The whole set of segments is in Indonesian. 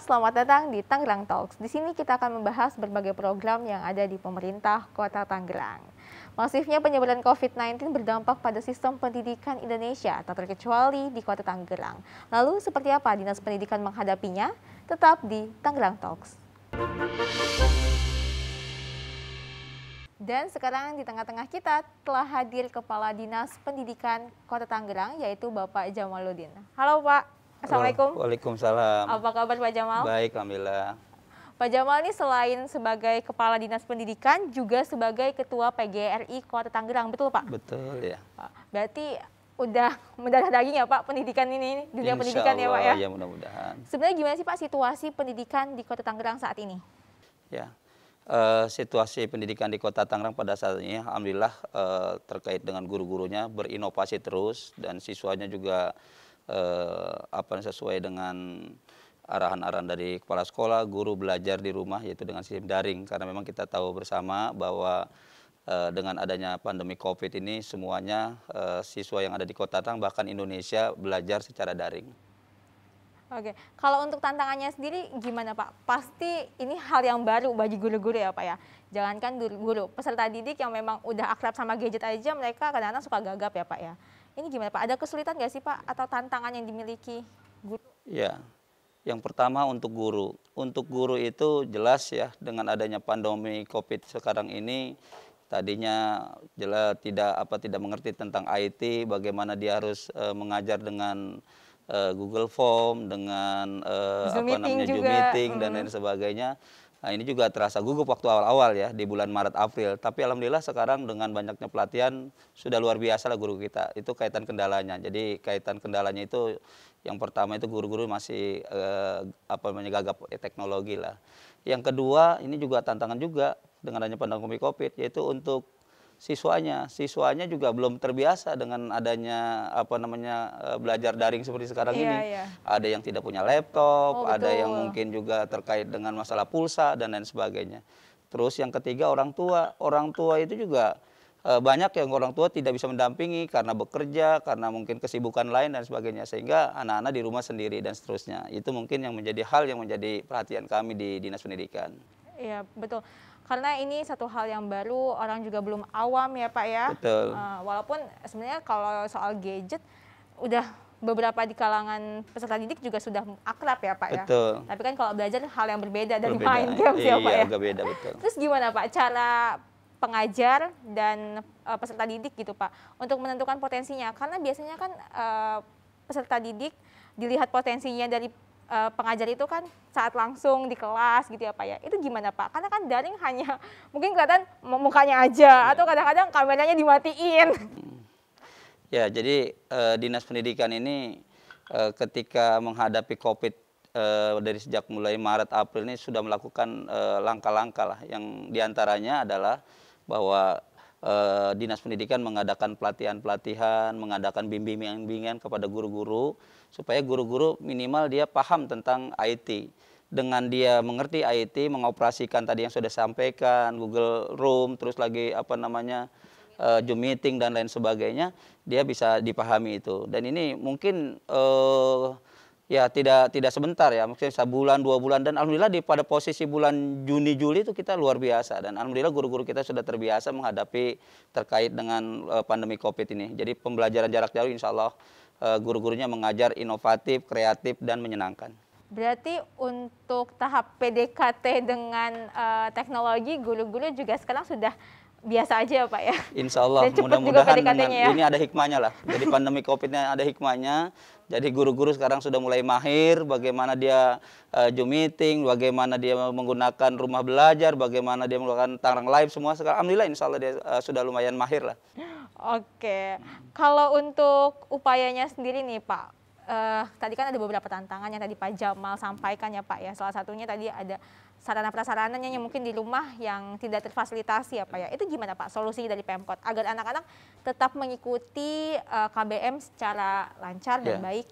selamat datang di Tangerang Talks. Di sini kita akan membahas berbagai program yang ada di pemerintah Kota Tangerang. Masifnya penyebaran COVID-19 berdampak pada sistem pendidikan Indonesia, tak terkecuali di kota Tangerang. Lalu seperti apa Dinas Pendidikan menghadapinya? Tetap di Tangerang Talks. Dan sekarang di tengah-tengah kita telah hadir Kepala Dinas Pendidikan Kota Tangerang, yaitu Bapak Jamaluddin. Halo Pak, Assalamualaikum. Waalaikumsalam. Apa kabar Pak Jamal? Baik, Alhamdulillah. Pak Jamal ini selain sebagai Kepala Dinas Pendidikan juga sebagai Ketua PGRI Kota Tangerang, betul Pak? Betul ya. Berarti udah mendarah daging ya Pak pendidikan ini dunia Insya pendidikan Allah, ya Pak ya. ya mudah-mudahan. Sebenarnya gimana sih Pak situasi pendidikan di Kota Tangerang saat ini? Ya. Uh, situasi pendidikan di Kota Tangerang pada saat ini alhamdulillah uh, terkait dengan guru-gurunya berinovasi terus dan siswanya juga uh, apa sesuai dengan arahan-arahan dari kepala sekolah, guru belajar di rumah yaitu dengan sistem daring karena memang kita tahu bersama bahwa eh, dengan adanya pandemi Covid ini semuanya eh, siswa yang ada di Kota tang bahkan Indonesia belajar secara daring. Oke, kalau untuk tantangannya sendiri gimana Pak? Pasti ini hal yang baru bagi guru-guru ya Pak ya. Jangankan guru, peserta didik yang memang udah akrab sama gadget aja mereka kadang-kadang suka gagap ya Pak ya. Ini gimana Pak? Ada kesulitan nggak sih Pak atau tantangan yang dimiliki guru? Ya, yang pertama untuk guru. Untuk guru itu jelas ya dengan adanya pandemi Covid sekarang ini tadinya jelas tidak apa tidak mengerti tentang IT, bagaimana dia harus e, mengajar dengan e, Google Form, dengan e, apa namanya Zoom meeting dan lain sebagainya. Nah, ini juga terasa gugup waktu awal-awal ya di bulan Maret April, tapi alhamdulillah sekarang dengan banyaknya pelatihan sudah luar biasa lah guru kita. Itu kaitan kendalanya. Jadi kaitan kendalanya itu yang pertama itu guru-guru masih eh, apa namanya gagap ya, teknologi lah. Yang kedua ini juga tantangan juga dengan adanya pandemi Covid yaitu untuk siswanya. Siswanya juga belum terbiasa dengan adanya apa namanya eh, belajar daring seperti sekarang yeah, ini. Yeah. Ada yang tidak punya laptop, oh, ada yang mungkin juga terkait dengan masalah pulsa dan lain sebagainya. Terus yang ketiga orang tua, orang tua itu juga eh, banyak yang orang tua tidak bisa mendampingi karena bekerja, karena mungkin kesibukan lain dan sebagainya sehingga anak-anak di rumah sendiri dan seterusnya. Itu mungkin yang menjadi hal yang menjadi perhatian kami di Dinas Pendidikan. Iya, betul karena ini satu hal yang baru, orang juga belum awam ya Pak ya. Betul. Uh, walaupun sebenarnya kalau soal gadget udah beberapa di kalangan peserta didik juga sudah akrab ya Pak ya. betul. ya. Tapi kan kalau belajar hal yang berbeda dari berbeda. main game ya, iya, ya Pak iya, ya. beda betul. Terus gimana Pak cara pengajar dan uh, peserta didik gitu Pak untuk menentukan potensinya karena biasanya kan uh, peserta didik dilihat potensinya dari Eh, pengajar itu kan saat langsung di kelas gitu ya Pak ya. Itu gimana Pak? Karena kan daring hanya mungkin kelihatan mukanya aja iya. atau kadang-kadang kameranya dimatiin. Hmm. Ya, jadi uh, Dinas Pendidikan ini uh, ketika menghadapi Covid eh, dari sejak mulai Maret April ini sudah melakukan langkah-langkah lah yang diantaranya adalah bahwa Dinas Pendidikan mengadakan pelatihan-pelatihan, mengadakan bimbingan-bimbingan kepada guru-guru supaya guru-guru minimal dia paham tentang IT. Dengan dia mengerti IT, mengoperasikan tadi yang sudah sampaikan, Google Room, terus lagi apa namanya, uh, Zoom meeting dan lain sebagainya, dia bisa dipahami itu. Dan ini mungkin uh, ya tidak tidak sebentar ya, mungkin sebulan dua bulan dan alhamdulillah di pada posisi bulan Juni Juli itu kita luar biasa dan alhamdulillah guru-guru kita sudah terbiasa menghadapi terkait dengan uh, pandemi Covid ini. Jadi pembelajaran jarak jauh insya Allah Eh, guru-gurunya mengajar inovatif, kreatif, dan menyenangkan. Berarti untuk tahap PDKT dengan uh, teknologi, guru-guru juga sekarang sudah biasa aja ya Pak ya. Insya Allah mudah-mudahan ya. ini ada hikmahnya lah. Jadi pandemi COVID-nya ada hikmahnya. Jadi guru-guru sekarang sudah mulai mahir bagaimana dia uh, Zoom meeting, bagaimana dia menggunakan rumah belajar, bagaimana dia menggunakan tarang live semua sekarang. Alhamdulillah insya Allah dia uh, sudah lumayan mahir lah. Oke, kalau untuk upayanya sendiri nih Pak, uh, tadi kan ada beberapa tantangan yang tadi Pak Jamal sampaikan ya Pak ya. Salah satunya tadi ada sarana prasarananya yang mungkin di rumah yang tidak terfasilitasi ya Pak ya. Itu gimana Pak solusi dari Pemkot agar anak-anak tetap mengikuti uh, eh, KBM secara lancar dan yeah. baik?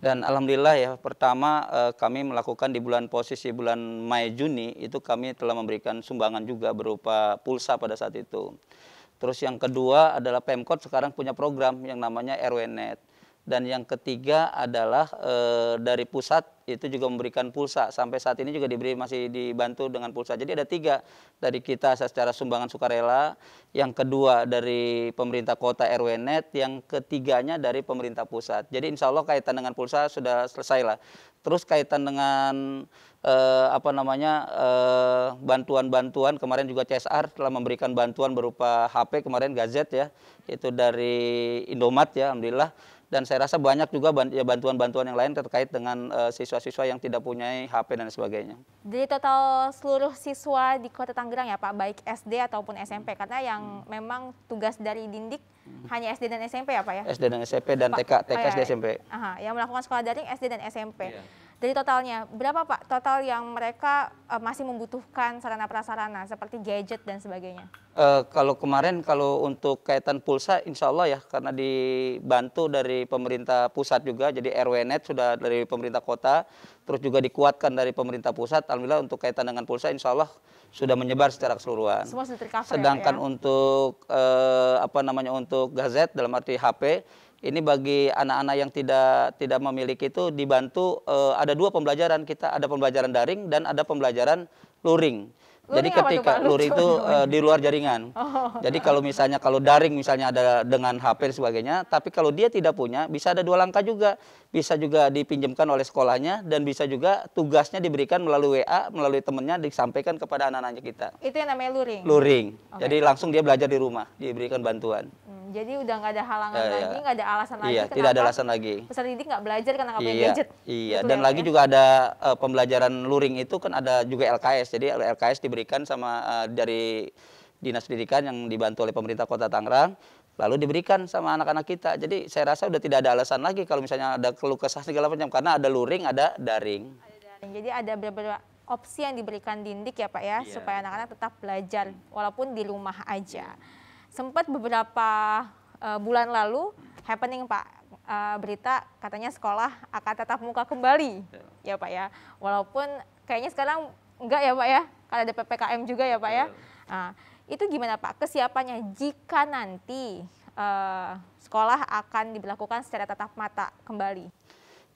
Dan alhamdulillah ya pertama eh, kami melakukan di bulan posisi bulan Mei Juni itu kami telah memberikan sumbangan juga berupa pulsa pada saat itu. Terus yang kedua adalah Pemkot sekarang punya program yang namanya RWNet dan yang ketiga adalah e, dari pusat itu juga memberikan pulsa sampai saat ini juga diberi masih dibantu dengan pulsa jadi ada tiga dari kita secara sumbangan sukarela yang kedua dari pemerintah kota RW Net yang ketiganya dari pemerintah pusat jadi insya Allah kaitan dengan pulsa sudah selesai lah terus kaitan dengan e, apa namanya eh, bantuan-bantuan kemarin juga CSR telah memberikan bantuan berupa HP kemarin gazet ya itu dari Indomat ya alhamdulillah dan saya rasa banyak juga ya, bantuan-bantuan yang lain terkait dengan eh, siswa-siswa yang tidak punya HP dan sebagainya. Jadi total seluruh siswa di Kota Tangerang ya Pak, baik SD ataupun SMP karena yang memang tugas dari Dindik hanya SD dan SMP ya Pak ya? SD dan SMP dan Pak, TK, TK SD oh, iya, iya. SMP. Aha, yang melakukan sekolah daring SD dan SMP. Yeah. Dari totalnya, berapa Pak total yang mereka uh, masih membutuhkan sarana-prasarana seperti gadget dan sebagainya? Uh, kalau kemarin kalau untuk kaitan pulsa insya Allah ya karena dibantu dari pemerintah pusat juga jadi RWNet sudah dari pemerintah kota terus juga dikuatkan dari pemerintah pusat Alhamdulillah untuk kaitan dengan pulsa insya Allah sudah menyebar secara keseluruhan. Semua sudah ya, ya? Sedangkan ya, ya? untuk uh, apa namanya untuk gazet dalam arti HP ini bagi anak-anak yang tidak tidak memiliki itu dibantu uh, ada dua pembelajaran kita ada pembelajaran daring dan ada pembelajaran luring. luring Jadi ketika itu, luring itu uh, di luar jaringan. Oh. Jadi kalau misalnya kalau daring misalnya ada dengan HP dan sebagainya, tapi kalau dia tidak punya bisa ada dua langkah juga. Bisa juga dipinjamkan oleh sekolahnya dan bisa juga tugasnya diberikan melalui WA, melalui temennya disampaikan kepada anak-anaknya kita. Itu yang namanya luring. Luring. Okay. Jadi langsung dia belajar di rumah, diberikan bantuan. Hmm. Jadi udah nggak ada halangan uh, lagi, nggak ada alasan iya, lagi. tidak ada alasan lagi. Peserta didik nggak belajar karena nggak punya iya, gadget. Iya, Betul gitu dan ya, lagi ya? juga ada uh, pembelajaran luring itu kan ada juga LKS. Jadi LKS diberikan sama uh, dari dinas pendidikan yang dibantu oleh pemerintah kota Tangerang lalu diberikan sama anak-anak kita. Jadi saya rasa udah tidak ada alasan lagi kalau misalnya ada keluh kesah segala macam karena ada luring, ada daring. Jadi ada beberapa opsi yang diberikan Dindik ya Pak ya yeah. supaya anak-anak tetap belajar walaupun di rumah aja. Yeah sempat beberapa uh, bulan lalu happening Pak uh, berita katanya sekolah akan tetap muka kembali ya, ya Pak ya. Walaupun kayaknya sekarang enggak ya Pak ya, karena ada PPKM juga ya Pak ya. ya. Nah, itu gimana Pak kesiapannya jika nanti uh, sekolah akan diberlakukan secara tetap mata kembali?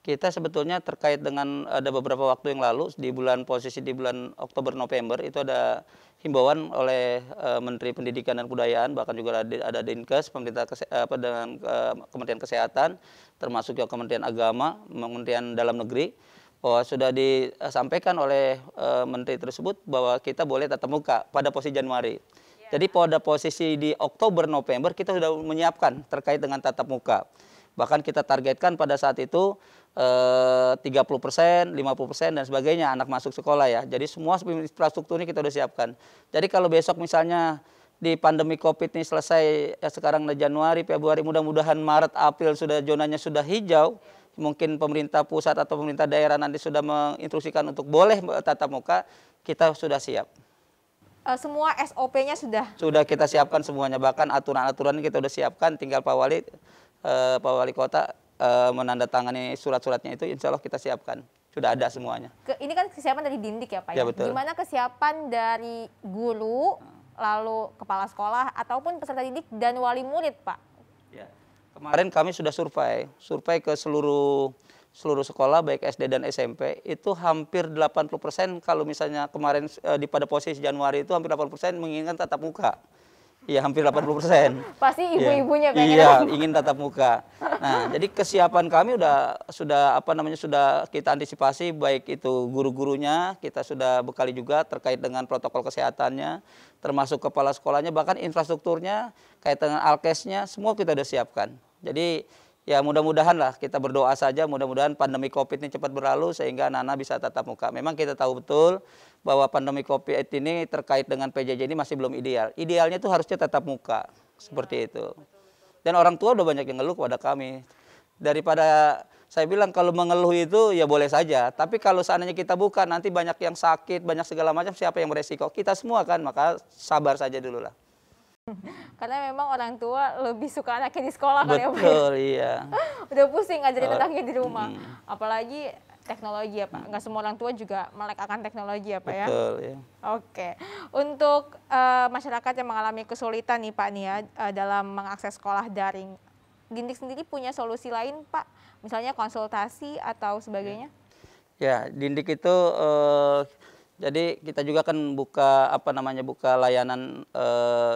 kita sebetulnya terkait dengan ada beberapa waktu yang lalu di bulan posisi di bulan Oktober November itu ada himbauan oleh uh, Menteri Pendidikan dan Kebudayaan bahkan juga ada, ada Dinkes pemerintah apa, dengan uh, Kementerian Kesehatan termasuk juga Kementerian Agama Kementerian Dalam Negeri bahwa sudah disampaikan oleh uh, Menteri tersebut bahwa kita boleh tatap muka pada posisi Januari. Iya. Jadi pada posisi di Oktober November kita sudah menyiapkan terkait dengan tatap muka. Bahkan kita targetkan pada saat itu eh, 30%, 50% dan sebagainya anak masuk sekolah ya. Jadi semua infrastruktur ini kita sudah siapkan. Jadi kalau besok misalnya di pandemi Covid ini selesai ya sekarang Januari, Februari, mudah-mudahan Maret, April sudah zonanya sudah hijau, mungkin pemerintah pusat atau pemerintah daerah nanti sudah menginstruksikan untuk boleh tatap muka, kita sudah siap. Eh, semua SOP-nya sudah? Sudah kita siapkan semuanya, bahkan aturan-aturan kita sudah siapkan, tinggal Pak Wali eh, Pak Wali Kota eh, menandatangani surat-suratnya itu insya Allah kita siapkan. Sudah ada semuanya. Ke, ini kan kesiapan dari Dindik ya Pak ya? ya? Betul. Gimana kesiapan dari guru, lalu kepala sekolah, ataupun peserta didik dan wali murid Pak? Ya. Kemarin kami sudah survei, survei ke seluruh seluruh sekolah baik SD dan SMP itu hampir 80% kalau misalnya kemarin e, di pada posisi Januari itu hampir 80% menginginkan tatap muka. Iya hampir 80 persen. Pasti iya. ibu-ibunya pengen. Iya ingin tatap muka. Nah jadi kesiapan kami udah sudah apa namanya sudah kita antisipasi baik itu guru-gurunya kita sudah bekali juga terkait dengan protokol kesehatannya termasuk kepala sekolahnya bahkan infrastrukturnya kaitan dengan alkesnya semua kita sudah siapkan. Jadi ya mudah-mudahan lah kita berdoa saja mudah-mudahan pandemi covid ini cepat berlalu sehingga Nana bisa tatap muka memang kita tahu betul bahwa pandemi covid ini terkait dengan PJJ ini masih belum ideal idealnya itu harusnya tatap muka seperti itu dan orang tua udah banyak yang ngeluh kepada kami daripada saya bilang kalau mengeluh itu ya boleh saja tapi kalau seandainya kita buka nanti banyak yang sakit banyak segala macam siapa yang beresiko kita semua kan maka sabar saja dulu lah Karena memang orang tua lebih suka anaknya di sekolah kan ya Pak? Ya? Betul, iya. Udah pusing ngajarin anaknya di rumah. Hmm. Apalagi teknologi ya Pak. Nggak semua orang tua juga melek akan teknologi ya Pak Betul, ya? Betul, iya. Oke. Untuk uh, masyarakat yang mengalami kesulitan nih Pak nih ya uh, dalam mengakses sekolah daring. Gintik sendiri punya solusi lain Pak? Misalnya konsultasi atau sebagainya? Ya, Dindik itu uh, jadi kita juga kan buka apa namanya buka layanan e,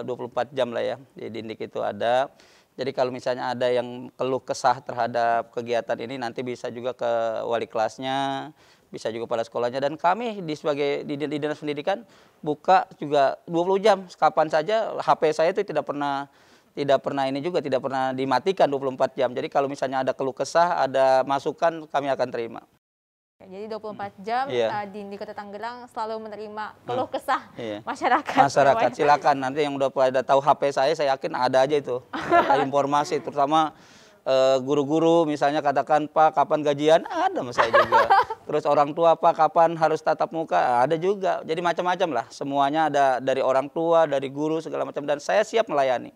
eh, 24 jam lah ya di Dindik itu ada. Jadi kalau misalnya ada yang keluh kesah terhadap kegiatan ini nanti bisa juga ke wali kelasnya, bisa juga pada sekolahnya dan kami di sebagai di, di dinas pendidikan kan buka juga 20 jam kapan saja HP saya itu tidak pernah tidak pernah ini juga tidak pernah dimatikan 24 jam. Jadi kalau misalnya ada keluh kesah, ada masukan kami akan terima. Jadi 24 jam yeah. Iya. uh, di di Kota Tangerang selalu menerima hmm. keluh kesah yeah. masyarakat. Masyarakat silakan nanti yang udah pada tahu HP saya saya yakin ada aja itu. informasi terutama eh, guru-guru uh, misalnya katakan Pak kapan gajian ada mas saya juga. Terus orang tua Pak kapan harus tatap muka ada juga. Jadi macam-macam lah semuanya ada dari orang tua, dari guru segala macam dan saya siap melayani.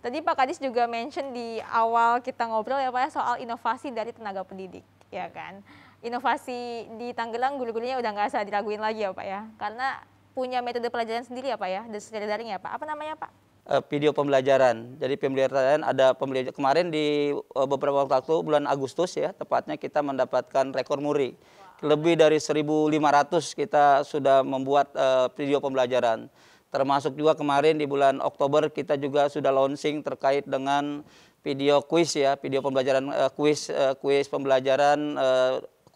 Tadi Pak Kadis juga mention di awal kita ngobrol ya Pak ya, soal inovasi dari tenaga pendidik ya kan inovasi di Tanggerang guru-gurunya udah nggak usah diraguin lagi ya Pak ya? Karena punya metode pelajaran sendiri ya Pak ya, dan secara daring ya Pak. Apa namanya Pak? Eh, video pembelajaran. Jadi pembelajaran ada pembelajaran kemarin di eh, beberapa waktu bulan Agustus ya tepatnya kita mendapatkan rekor muri. Lebih dari 1.500 kita sudah membuat eh, video pembelajaran. Termasuk juga kemarin di bulan Oktober kita juga sudah launching terkait dengan video quiz ya, video pembelajaran quiz, quiz pembelajaran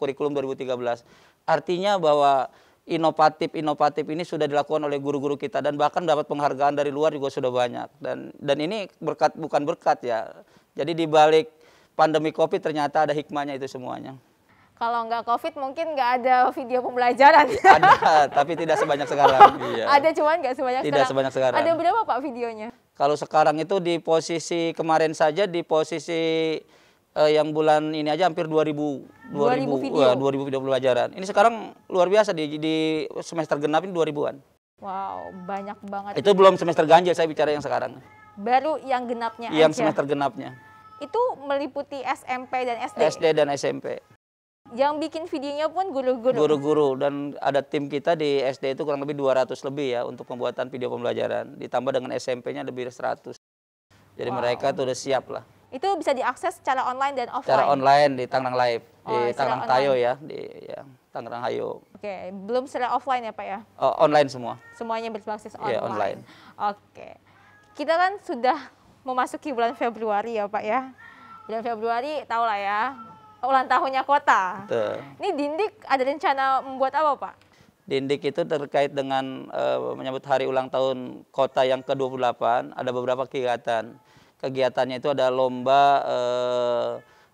kurikulum 2013. Artinya bahwa inovatif-inovatif ini sudah dilakukan oleh guru-guru kita dan bahkan dapat penghargaan dari luar juga sudah banyak dan dan ini berkat bukan berkat ya. Jadi di balik pandemi Covid ternyata ada hikmahnya itu semuanya. Kalau nggak Covid mungkin nggak ada video pembelajaran. Ada, tapi tidak sebanyak sekarang. Iya. Ada cuman nggak sebanyak tidak sekarang. sebanyak sekarang. Ada berapa Pak videonya? Kalau sekarang itu di posisi kemarin saja di posisi uh, yang bulan ini aja hampir 2000 2000 2000 video. Iya, uh, 2000 video pelajaran. Ini sekarang luar biasa di di semester genap ini 2000-an. Wow, banyak banget. Itu belum semester ganjil saya bicara yang sekarang. Baru yang genapnya Yang aja. semester genapnya. Itu meliputi SMP dan SD. SD dan SMP. Yang bikin videonya pun guru-guru. Guru-guru dan ada tim kita di SD itu kurang lebih 200 lebih ya untuk pembuatan video pembelajaran ditambah dengan SMP-nya lebih dari 100. Jadi wow. mereka tuh udah siap lah. Itu bisa diakses secara online dan offline. Secara online di Tangerang Live, oh, di Tangerang Tayo ya, di ya, Tangerang Hayo. Oke, okay. belum secara offline ya Pak ya? Oh, online semua. Semuanya berbasis iya, online. Yeah, online. Oke. Okay. Kita kan sudah memasuki bulan Februari ya Pak ya. Bulan Februari tau lah ya, ulang tahunnya kota. Betul. Ini Dindik ada rencana membuat apa Pak? Dindik itu terkait dengan uh, menyambut hari ulang tahun kota yang ke-28, ada beberapa kegiatan kegiatannya itu ada lomba eh,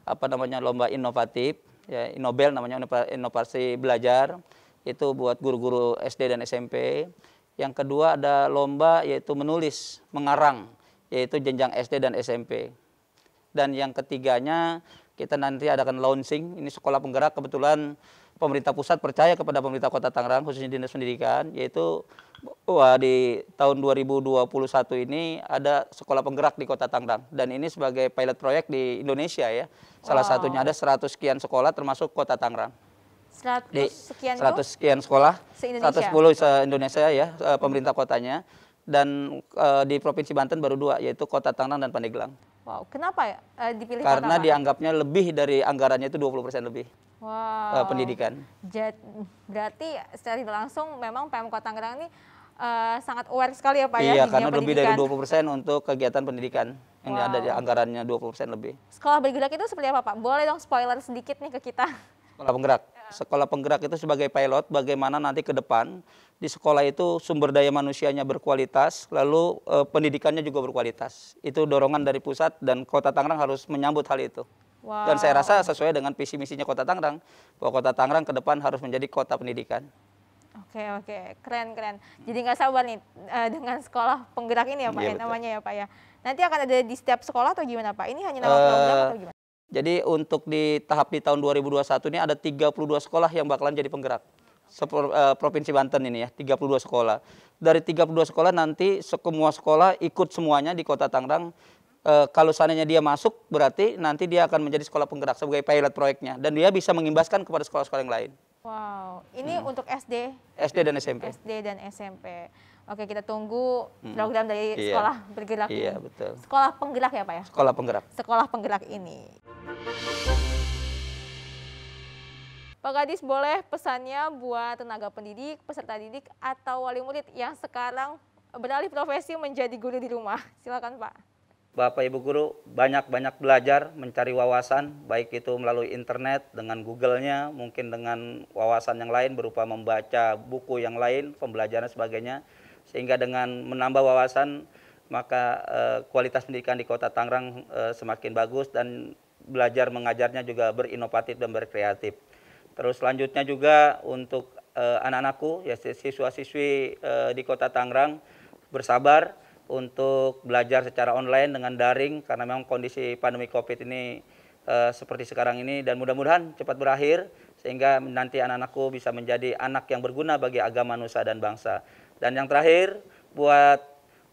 apa namanya lomba inovatif ya Nobel namanya inovasi belajar itu buat guru-guru SD dan SMP. Yang kedua ada lomba yaitu menulis, mengarang yaitu jenjang SD dan SMP. Dan yang ketiganya kita nanti adakan launching ini sekolah penggerak kebetulan pemerintah pusat percaya kepada pemerintah kota Tangerang khususnya dinas pendidikan yaitu wah di tahun 2021 ini ada sekolah penggerak di kota Tangerang dan ini sebagai pilot proyek di Indonesia ya salah wow. satunya ada 100 sekian sekolah termasuk kota Tangerang 100 di, sekian 100 sekian sekolah se -Indonesia. 110 se Indonesia ya eh, pemerintah kotanya dan e, di provinsi Banten baru dua yaitu kota Tangerang dan Pandeglang Wow, kenapa ya eh, dipilih? Karena dianggapnya lebih dari anggarannya itu 20% lebih wow. uh, pendidikan. Jad, berarti secara langsung memang Pemkot Tangerang ini uh, sangat aware sekali ya Pak iya, ya? Iya, karena lebih dari 20% untuk kegiatan pendidikan yang wow. ada di anggarannya 20% lebih. Sekolah bergerak itu seperti apa Pak? Boleh dong spoiler sedikit nih ke kita. Sekolah penggerak. Iya. Sekolah penggerak itu sebagai pilot bagaimana nanti ke depan di sekolah itu sumber daya manusianya berkualitas, lalu e, pendidikannya juga berkualitas. Itu dorongan dari pusat dan Kota Tangerang harus menyambut hal itu. Wow. Dan saya rasa sesuai dengan visi misinya Kota Tangerang bahwa Kota Tangerang ke depan harus menjadi kota pendidikan. Oke oke keren keren. Jadi nggak sabar nih eh, dengan sekolah penggerak ini ya pak iya, ya, namanya ya pak ya. Nanti akan ada di setiap sekolah atau gimana pak? Ini hanya nama uh, eh, program atau gimana? Jadi untuk di tahap di tahun 2021 ini ada 32 sekolah yang bakalan jadi penggerak. Sepro, uh, Provinsi Banten ini ya, 32 sekolah. Dari 32 sekolah nanti semua sekolah ikut semuanya di Kota Tangerang e, kalau seandainya dia masuk berarti nanti dia akan menjadi sekolah penggerak sebagai pilot proyeknya dan dia bisa mengimbaskan kepada sekolah-sekolah yang lain. Wow, ini hmm. untuk SD? SD dan SMP. SD dan SMP. Oke, kita tunggu hmm. program dari iya. sekolah iya. bergerak. Iya, ini. betul. Sekolah penggerak ya, Pak ya? Sekolah penggerak. Sekolah penggerak ini. Pak Gadis boleh pesannya buat tenaga pendidik, peserta didik atau wali murid yang sekarang beralih profesi menjadi guru di rumah. Silakan, Pak. Bapak Ibu guru banyak-banyak belajar, mencari wawasan, baik itu melalui internet dengan Google-nya, mungkin dengan wawasan yang lain berupa membaca buku yang lain, pembelajaran sebagainya. Sehingga dengan menambah wawasan, maka eh, kualitas pendidikan di Kota Tangerang eh, semakin bagus dan belajar mengajarnya juga berinovatif dan berkreatif. Terus selanjutnya juga untuk eh, anak-anakku, ya siswa-siswi eh, di Kota Tangerang bersabar untuk belajar secara online dengan daring karena memang kondisi pandemi COVID ini uh, seperti sekarang ini dan mudah-mudahan cepat berakhir sehingga nanti anak-anakku bisa menjadi anak yang berguna bagi agama nusa dan bangsa. Dan yang terakhir buat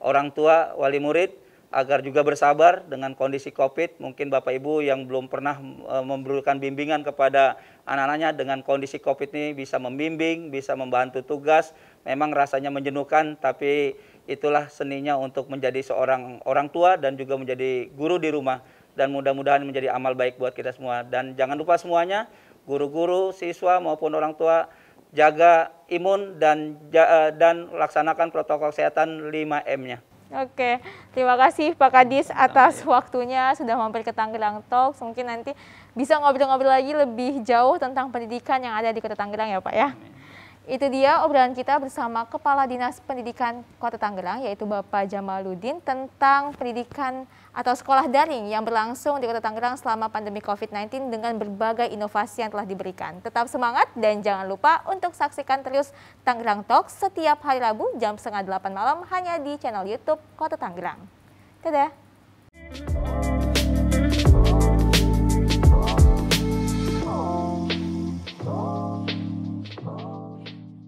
orang tua wali murid agar juga bersabar dengan kondisi COVID. Mungkin Bapak Ibu yang belum pernah e, memberikan bimbingan kepada anak-anaknya dengan kondisi COVID ini bisa membimbing, bisa membantu tugas. Memang rasanya menjenuhkan, tapi itulah seninya untuk menjadi seorang orang tua dan juga menjadi guru di rumah dan mudah-mudahan menjadi amal baik buat kita semua dan jangan lupa semuanya guru-guru siswa maupun orang tua jaga imun dan eh, dan laksanakan protokol kesehatan 5M-nya. Oke, terima kasih Pak Kadis atas waktunya sudah mampir ke Tangerang Talks. Mungkin nanti bisa ngobrol-ngobrol lagi lebih jauh tentang pendidikan yang ada di Kota Tangerang ya Pak ya. Itu dia obrolan kita bersama Kepala Dinas Pendidikan Kota Tangerang yaitu Bapak Jamaludin tentang pendidikan atau sekolah daring yang berlangsung di Kota Tangerang selama pandemi COVID-19 dengan berbagai inovasi yang telah diberikan. Tetap semangat dan jangan lupa untuk saksikan terus Tangerang Talk setiap hari Rabu jam setengah delapan malam hanya di channel YouTube Kota Tangerang. Dadah!